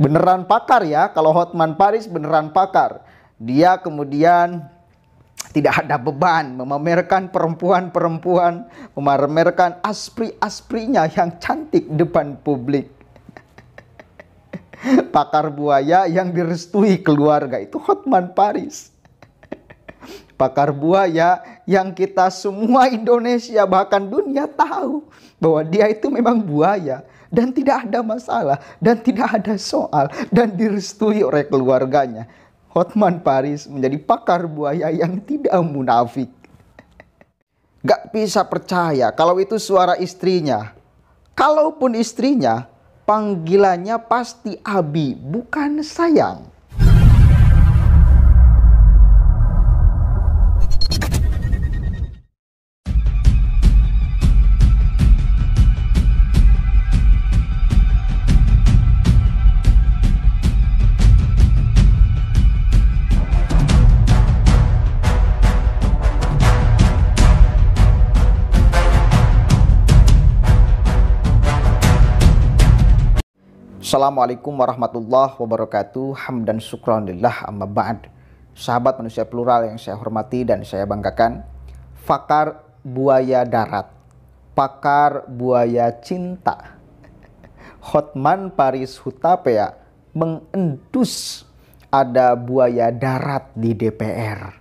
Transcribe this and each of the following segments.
beneran pakar ya. Kalau Hotman Paris beneran pakar. Dia kemudian tidak ada beban memamerkan perempuan-perempuan, memamerkan aspri-asprinya yang cantik depan publik. pakar buaya yang direstui keluarga itu Hotman Paris. pakar buaya yang kita semua Indonesia bahkan dunia tahu bahwa dia itu memang buaya dan tidak ada masalah dan tidak ada soal dan direstui oleh keluarganya. Hotman Paris menjadi pakar buaya yang tidak munafik. Gak bisa percaya kalau itu suara istrinya. Kalaupun istrinya, panggilannya pasti Abi, bukan sayang. Assalamualaikum warahmatullahi wabarakatuh. Hamdan syukronillah amma ba'd. Sahabat manusia plural yang saya hormati dan saya banggakan. Fakar buaya darat. Pakar buaya cinta. Hotman Paris Hutapea mengendus ada buaya darat di DPR.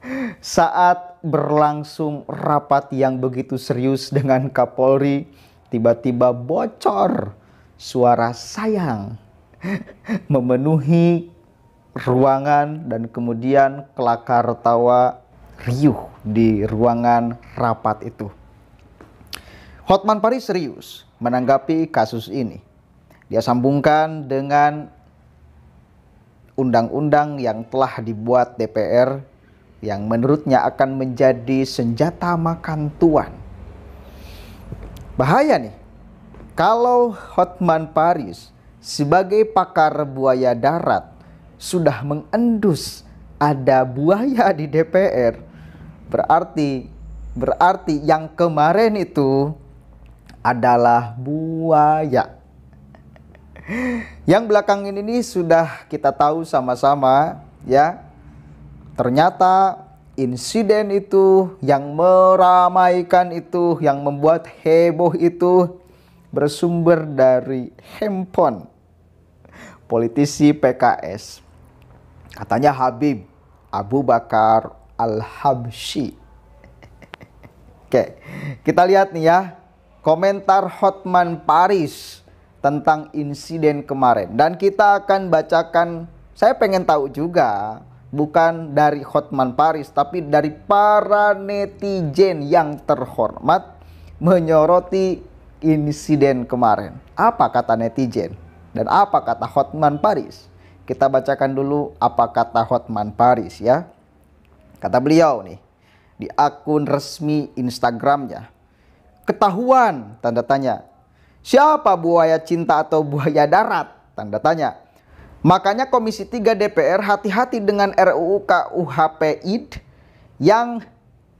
Saat berlangsung rapat yang begitu serius dengan Kapolri, tiba-tiba bocor suara sayang memenuhi ruangan dan kemudian kelakar tawa riuh di ruangan rapat itu. Hotman Paris serius menanggapi kasus ini. Dia sambungkan dengan undang-undang yang telah dibuat DPR yang menurutnya akan menjadi senjata makan tuan. Bahaya nih kalau Hotman Paris sebagai pakar buaya darat sudah mengendus ada buaya di DPR, berarti berarti yang kemarin itu adalah buaya. Yang belakang ini ini sudah kita tahu sama-sama ya. Ternyata insiden itu yang meramaikan itu, yang membuat heboh itu bersumber dari handphone politisi PKS. Katanya Habib Abu Bakar al habshi Oke, kita lihat nih ya komentar Hotman Paris tentang insiden kemarin. Dan kita akan bacakan, saya pengen tahu juga bukan dari Hotman Paris tapi dari para netizen yang terhormat menyoroti insiden kemarin. Apa kata netizen? Dan apa kata Hotman Paris? Kita bacakan dulu apa kata Hotman Paris ya. Kata beliau nih di akun resmi Instagramnya. Ketahuan tanda tanya. Siapa buaya cinta atau buaya darat? Tanda tanya. Makanya Komisi 3 DPR hati-hati dengan RUU KUHP ID yang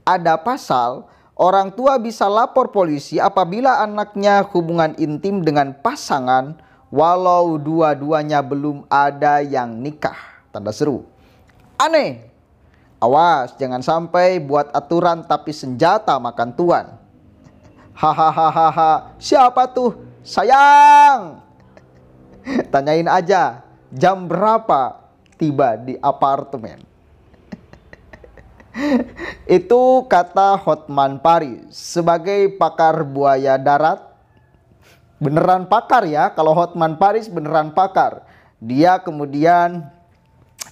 ada pasal orang tua bisa lapor polisi apabila anaknya hubungan intim dengan pasangan walau dua-duanya belum ada yang nikah. Tanda seru. Aneh. Awas, jangan sampai buat aturan tapi senjata makan tuan. Hahaha, siapa tuh? Sayang. Tanyain aja, jam berapa tiba di apartemen? Itu kata Hotman Paris sebagai pakar buaya darat. Beneran pakar ya, kalau Hotman Paris beneran pakar. Dia kemudian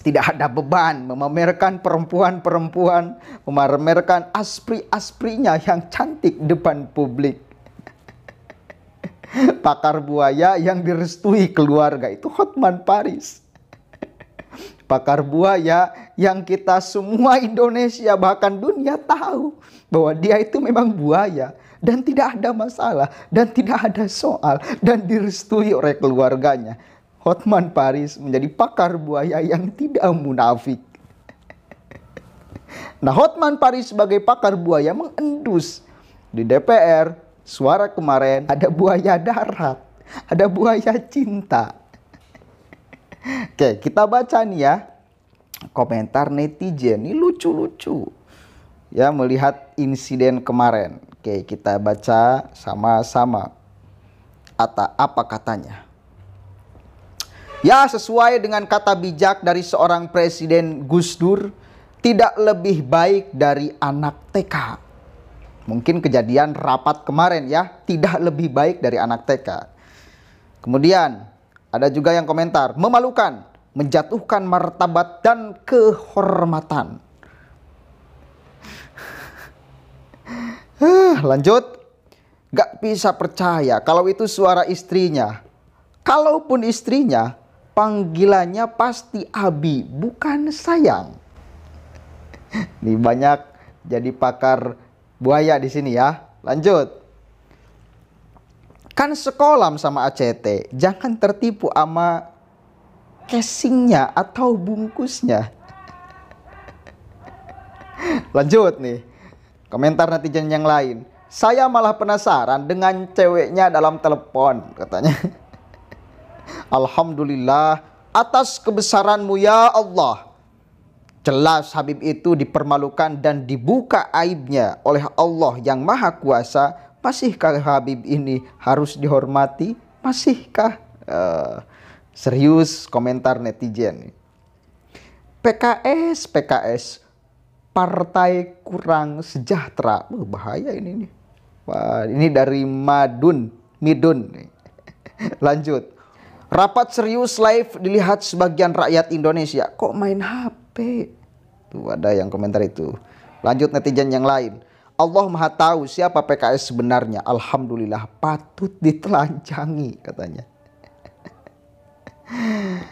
tidak ada beban memamerkan perempuan-perempuan, memamerkan aspri-asprinya yang cantik depan publik. Pakar buaya yang direstui keluarga itu Hotman Paris. Pakar buaya yang kita semua Indonesia bahkan dunia tahu bahwa dia itu memang buaya dan tidak ada masalah dan tidak ada soal dan direstui oleh keluarganya. Hotman Paris menjadi pakar buaya yang tidak munafik. Nah Hotman Paris sebagai pakar buaya mengendus di DPR suara kemarin ada buaya darat, ada buaya cinta, Oke, kita baca nih ya. Komentar netizen ini lucu-lucu. Ya, melihat insiden kemarin. Oke, kita baca sama-sama. Ata apa katanya? Ya, sesuai dengan kata bijak dari seorang presiden Gus Dur, tidak lebih baik dari anak TK. Mungkin kejadian rapat kemarin ya, tidak lebih baik dari anak TK. Kemudian ada juga yang komentar, memalukan, menjatuhkan martabat dan kehormatan. Lanjut, gak bisa percaya kalau itu suara istrinya. Kalaupun istrinya, panggilannya pasti Abi, bukan sayang. Ini banyak jadi pakar buaya di sini ya. Lanjut. Kan sekolah sama ACT, jangan tertipu sama casingnya atau bungkusnya. Lanjut nih, komentar netizen yang lain. Saya malah penasaran dengan ceweknya dalam telepon, katanya. Alhamdulillah atas kebesaranmu ya Allah. Jelas Habib itu dipermalukan dan dibuka aibnya oleh Allah yang maha kuasa masihkah Habib ini harus dihormati? Masihkah uh, serius komentar netizen? PKS, PKS, partai kurang sejahtera. berbahaya bahaya ini nih. Wah, ini dari Madun, Midun. Lanjut. Rapat serius live dilihat sebagian rakyat Indonesia. Kok main HP? Tuh ada yang komentar itu. Lanjut netizen yang lain. Allah Maha tahu siapa PKS sebenarnya. Alhamdulillah patut ditelanjangi katanya.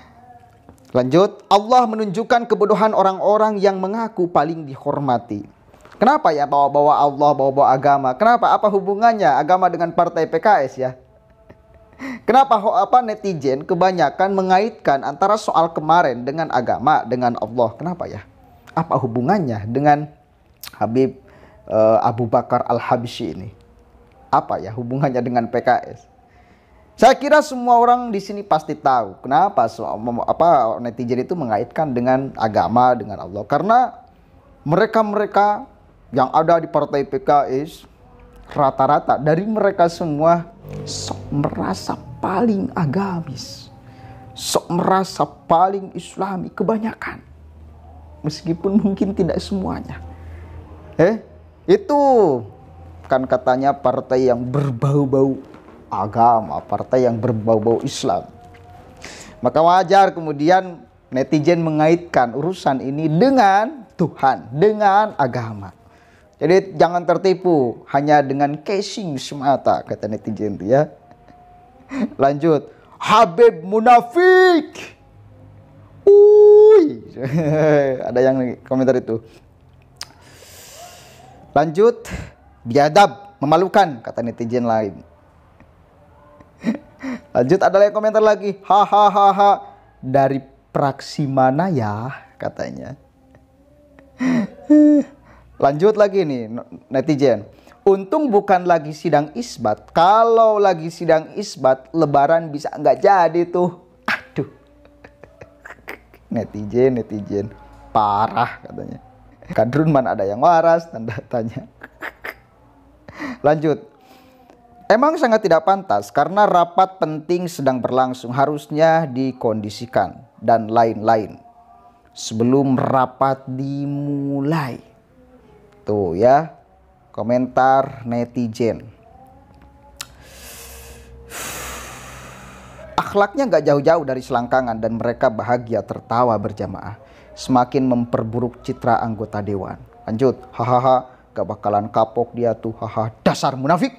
Lanjut, Allah menunjukkan kebodohan orang-orang yang mengaku paling dihormati. Kenapa ya bawa-bawa Allah, bawa-bawa agama? Kenapa? Apa hubungannya agama dengan partai PKS ya? Kenapa apa netizen kebanyakan mengaitkan antara soal kemarin dengan agama dengan Allah? Kenapa ya? Apa hubungannya dengan Habib uh, Abu Bakar Al-Habsyi ini? Apa ya hubungannya dengan PKS? Saya kira semua orang di sini pasti tahu kenapa apa netizen itu mengaitkan dengan agama dengan Allah karena mereka-mereka yang ada di partai PKS rata-rata dari mereka semua sok merasa paling agamis, sok merasa paling islami kebanyakan. Meskipun mungkin tidak semuanya. Eh, itu kan katanya partai yang berbau-bau agama, partai yang berbau-bau Islam. Maka wajar kemudian netizen mengaitkan urusan ini dengan Tuhan, dengan agama. Jadi jangan tertipu hanya dengan casing semata kata netizen itu ya. Lanjut, Habib munafik. Uy, ada yang komentar itu. Lanjut, biadab, memalukan, kata netizen lain. Lanjut ada yang komentar lagi, hahaha, dari praksi mana ya, katanya. Lanjut lagi nih netizen. Untung bukan lagi sidang isbat. Kalau lagi sidang isbat, lebaran bisa nggak jadi tuh. Aduh. Netizen, netizen. Parah katanya. Kadrunman ada yang waras tanda tanya. Lanjut. Emang sangat tidak pantas karena rapat penting sedang berlangsung harusnya dikondisikan dan lain-lain sebelum rapat dimulai. Tuh ya, komentar netizen. Akhlaknya gak jauh-jauh dari selangkangan dan mereka bahagia tertawa berjamaah semakin memperburuk citra anggota dewan. Lanjut, hahaha, gak bakalan kapok dia tuh, haha, dasar munafik.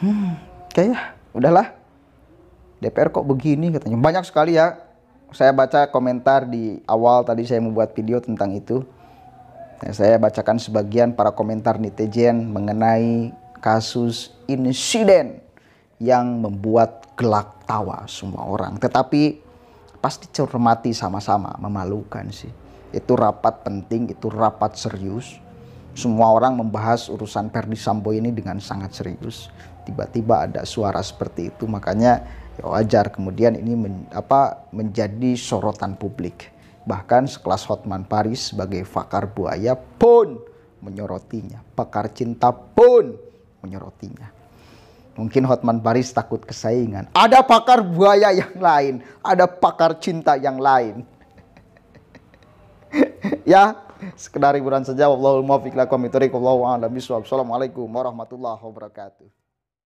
Hmm, kayaknya udahlah. DPR kok begini katanya. Banyak sekali ya. Saya baca komentar di awal tadi saya membuat video tentang itu. Ya, saya bacakan sebagian para komentar netizen mengenai kasus insiden yang membuat gelak tawa semua orang. Tetapi pasti cermati sama-sama, memalukan sih. Itu rapat penting, itu rapat serius. Semua orang membahas urusan Perdi Sambo ini dengan sangat serius. Tiba-tiba ada suara seperti itu, makanya ya wajar kemudian ini men, apa menjadi sorotan publik. Bahkan sekelas Hotman Paris sebagai fakar buaya pun menyorotinya, pakar cinta pun menyorotinya. Mungkin Hotman Paris takut kesaingan. Ada pakar buaya yang lain, ada pakar cinta yang lain. ya, sekedar hiburan saja. Wallahul muwaffiq lakum Wassalamualaikum warahmatullahi wabarakatuh.